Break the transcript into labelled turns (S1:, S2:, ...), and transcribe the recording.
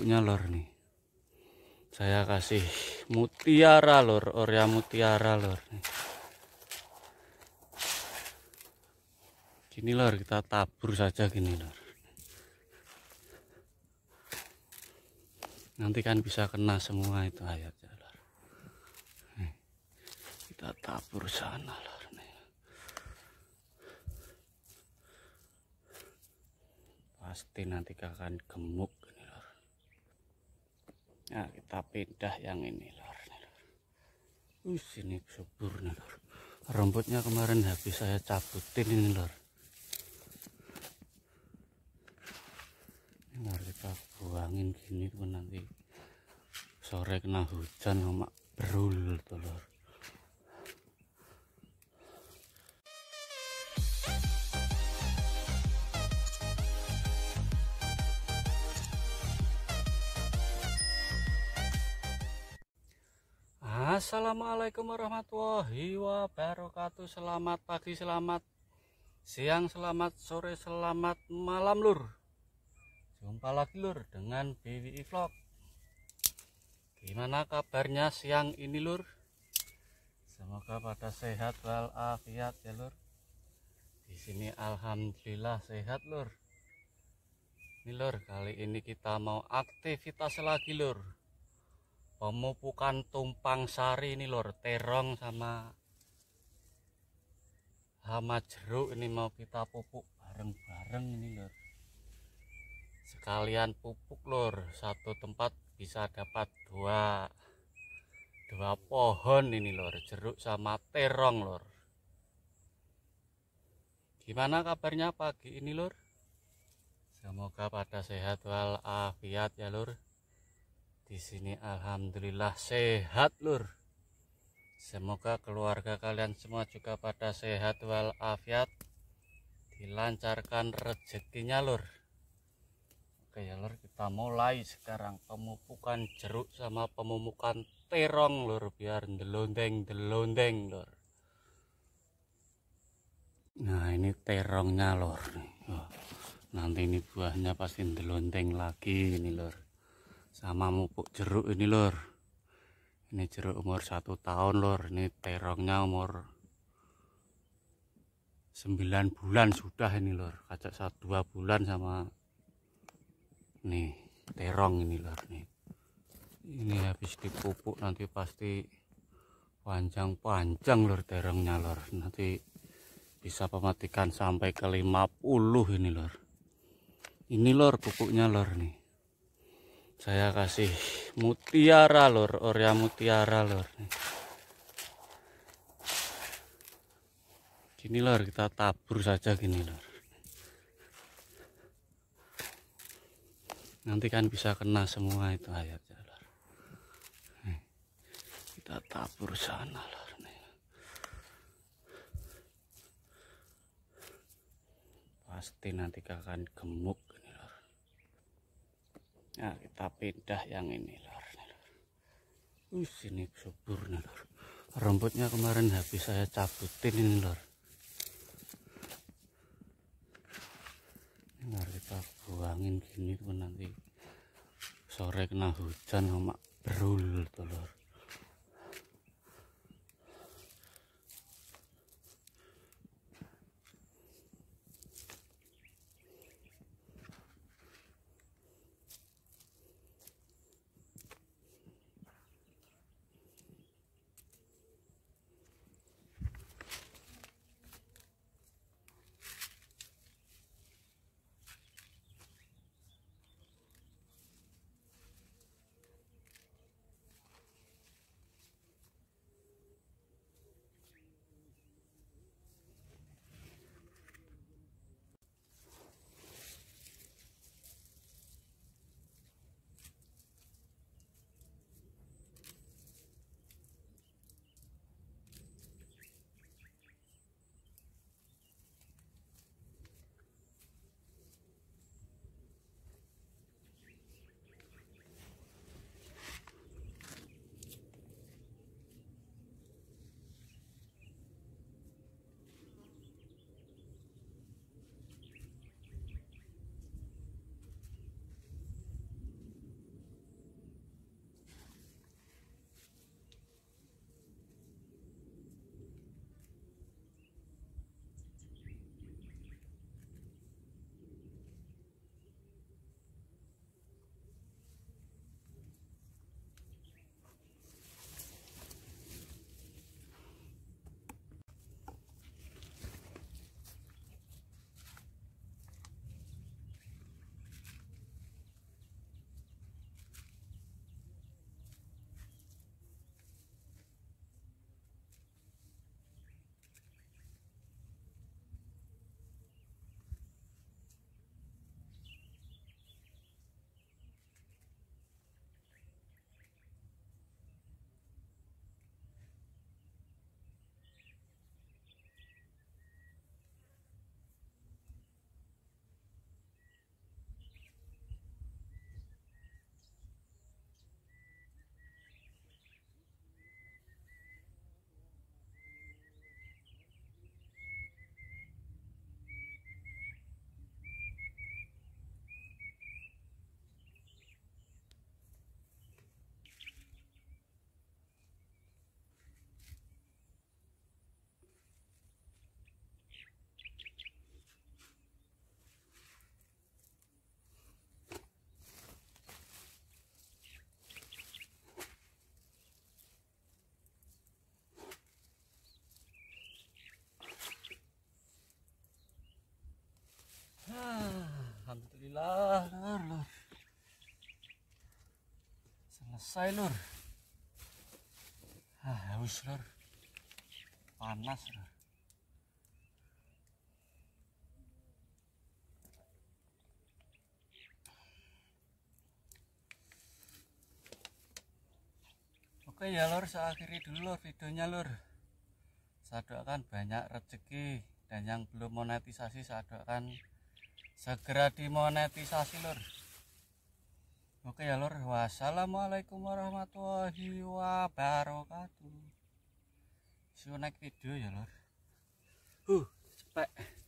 S1: pupuknya lor nih saya kasih mutiara lor Orea mutiara lor nih. gini lor kita tabur saja gini lor nanti kan bisa kena semua itu ayatnya lor kita tabur sana lor pasti nanti akan gemuk Nah, kita pindah yang ini lor. Wih, sini subur nih lor. rambutnya kemarin habis saya cabutin ini lor. Ini harus kita buangin gini pun nanti sore kena hujan sama berul tuh lor. Assalamualaikum warahmatullahi wabarakatuh Selamat pagi, selamat siang, selamat sore, selamat malam lur Jumpa lagi lur dengan BWI Vlog Gimana kabarnya siang ini lur? Semoga pada sehat walafiat ya lur Di sini Alhamdulillah sehat lur Ini lur, kali ini kita mau aktivitas lagi lur pemupukan tumpang sari ini lor terong sama hama jeruk ini mau kita pupuk
S2: bareng-bareng
S1: ini lor sekalian pupuk lor satu tempat bisa dapat dua dua pohon ini lor jeruk sama terong lor gimana kabarnya pagi ini lor semoga pada sehat walafiat ya lor di sini alhamdulillah sehat lur. Semoga keluarga kalian semua juga pada sehat walafiat. Dilancarkan rezekinya lur. Oke ya lur, kita mulai sekarang pemupukan jeruk sama pemupukan terong lur biar delondeng-delondeng lur. Nah, ini terongnya lur. nanti ini buahnya pasti delondeng lagi ini lur sama mupuk jeruk ini lor ini jeruk umur satu tahun lor ini terongnya umur 9 bulan sudah ini lor kacak satu dua bulan sama nih terong ini lor nih ini habis dipupuk nanti pasti panjang-panjang lor terongnya lor nanti bisa pematikan sampai ke 50 ini lor ini lor pupuknya lor nih saya kasih mutiara lor Orea mutiara lor gini lor kita tabur saja gini lor nanti kan bisa kena semua itu ayat jalur. kita tabur sana lor pasti nanti akan gemuk Nah, kita pindah yang ini lor. Wih, sini subur nih lor. Rambutnya kemarin habis saya cabutin ini lor. Ini kita buangin gini tuh nanti sore kena hujan sama berul tuh lor. selesai lur ah, haus lur panas lur oke ya lur saya akhiri dulu videonya lur saya doakan banyak rezeki dan yang belum monetisasi saya doakan segera dimonetisasi lur Oke ya lor, wassalamualaikum warahmatullahi wabarakatuh. See you next video ya lor. Huh, cepet.